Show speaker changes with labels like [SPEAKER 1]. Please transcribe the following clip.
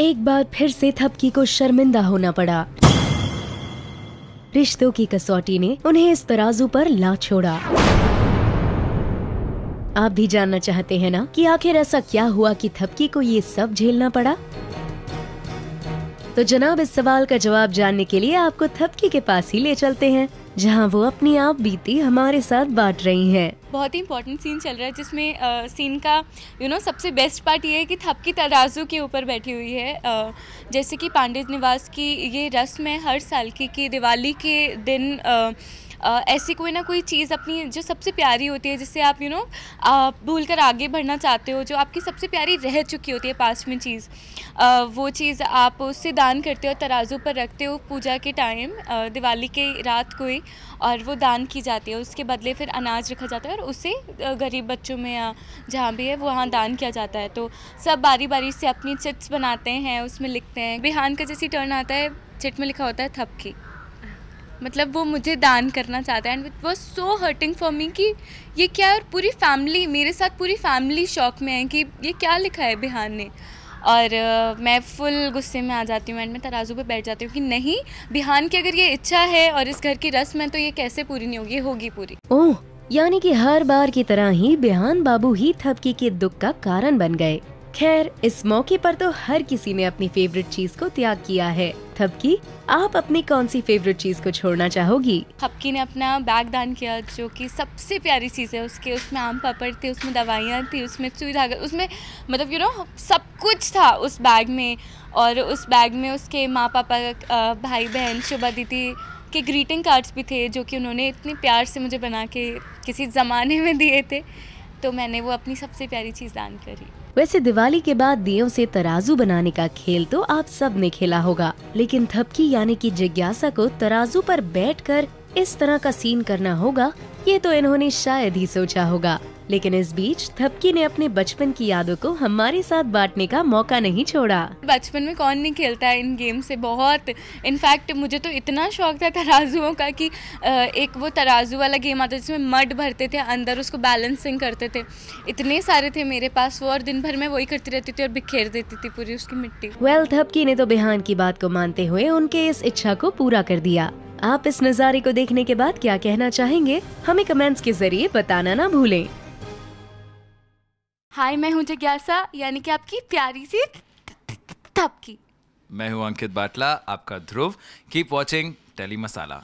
[SPEAKER 1] एक बार फिर से थपकी को शर्मिंदा होना पड़ा रिश्तों की कसौटी ने उन्हें इस तराजू पर ला छोड़ा आप भी जानना चाहते हैं ना कि आखिर ऐसा क्या हुआ कि थपकी को ये सब झेलना पड़ा तो जनाब इस सवाल का जवाब जानने के लिए आपको थपकी के पास ही ले चलते हैं जहां वो अपनी आप बीती हमारे साथ बांट रही हैं
[SPEAKER 2] बहुत ही इंपॉर्टेंट सीन चल रहा है जिसमें आ, सीन का यू you नो know, सबसे बेस्ट पार्ट ये है कि थप की तराजू के ऊपर बैठी हुई है आ, जैसे कि पांडे निवास की ये रस्म है हर साल की कि दिवाली के दिन आ, ऐसी कोई ना कोई चीज़ अपनी जो सबसे प्यारी होती है जिससे आप यू नो भूल कर आगे बढ़ना चाहते हो जो आपकी सबसे प्यारी रह चुकी होती है पास्ट में चीज़ वो चीज़ आप उससे दान करते हो तराजू पर रखते हो पूजा के टाइम दिवाली के रात को ही और वो दान की जाती है उसके बदले फिर अनाज रखा जाता है और उसे गरीब बच्चों में या जहाँ भी है वहाँ दान किया जाता है तो सब बारी बारी से अपनी चिट्स बनाते हैं उसमें लिखते हैं बिहान का जैसी टर्न आता है चिट में लिखा होता है थपकी मतलब वो मुझे दान करना चाहता है and it was so hurting for me कि ये क्या है और पूरी फैमिली मेरे साथ पूरी फैमिली शॉक में है कि ये क्या लिखा है बिहार ने और uh, मैं फुल गुस्से में आ जाती हूँ एंड मैं तराजू पे बैठ जाती हूँ कि नहीं बिहान की अगर ये इच्छा है और इस घर की रस्म है तो ये कैसे पूरी नहीं होगी होगी पूरी
[SPEAKER 1] ओह यानी कि हर बार की तरह ही बिहान बाबू ही थपकी के दुख का कारण बन गए खैर इस मौके पर तो हर किसी ने अपनी फेवरेट चीज को त्याग किया है थपकी आप अपनी कौन सी फेवरेट चीज को छोड़ना चाहोगी
[SPEAKER 2] थपकी ने अपना बैग दान किया जो कि सबसे प्यारी चीज है उसके उसमें आम पापड़ थे उसमें दवाइयाँ थी उसमें सुई धागा उसमें मतलब यू नो सब कुछ था उस बैग में और उस बैग में उसके माँ पापा भाई बहन शुभा दीदी के ग्रीटिंग कार्ड्स भी थे जो कि उन्होंने इतने प्यार से मुझे बना के किसी ज़माने में दिए थे तो मैंने वो अपनी सबसे प्यारी चीज़ दान करी
[SPEAKER 1] वैसे दिवाली के बाद दियों से तराजू बनाने का खेल तो आप सब ने खेला होगा लेकिन थपकी यानी कि जिज्ञासा को तराजू पर बैठकर इस तरह का सीन करना होगा ये तो इन्होंने शायद ही सोचा होगा लेकिन इस बीच थपकी ने अपने बचपन की यादों को हमारे साथ बांटने का मौका नहीं छोड़ा
[SPEAKER 2] बचपन में कौन नहीं खेलता है इन गेम से बहुत इनफैक्ट मुझे तो इतना शौक था तराजुओं का कि एक वो तराजू वाला गेम आता जिसमें मड भरते थे अंदर उसको बैलेंसिंग करते थे इतने सारे थे मेरे पास वो और दिन भर में वही करती रहती थी और बिखेर देती थी पूरी उसकी मिट्टी
[SPEAKER 1] वेल well, थपकी ने तो बेहान की बात को मानते हुए उनके इस इच्छा को पूरा कर दिया आप इस नज़ारे को देखने के बाद क्या कहना चाहेंगे हमें कमेंट्स के जरिए बताना ना भूलें
[SPEAKER 2] हाय मैं हूं जिज्ञासा यानी कि आपकी प्यारी सी थपकी
[SPEAKER 1] मैं हूँ अंकित बाटला आपका ध्रुव कीप वॉचिंग टेली मसाला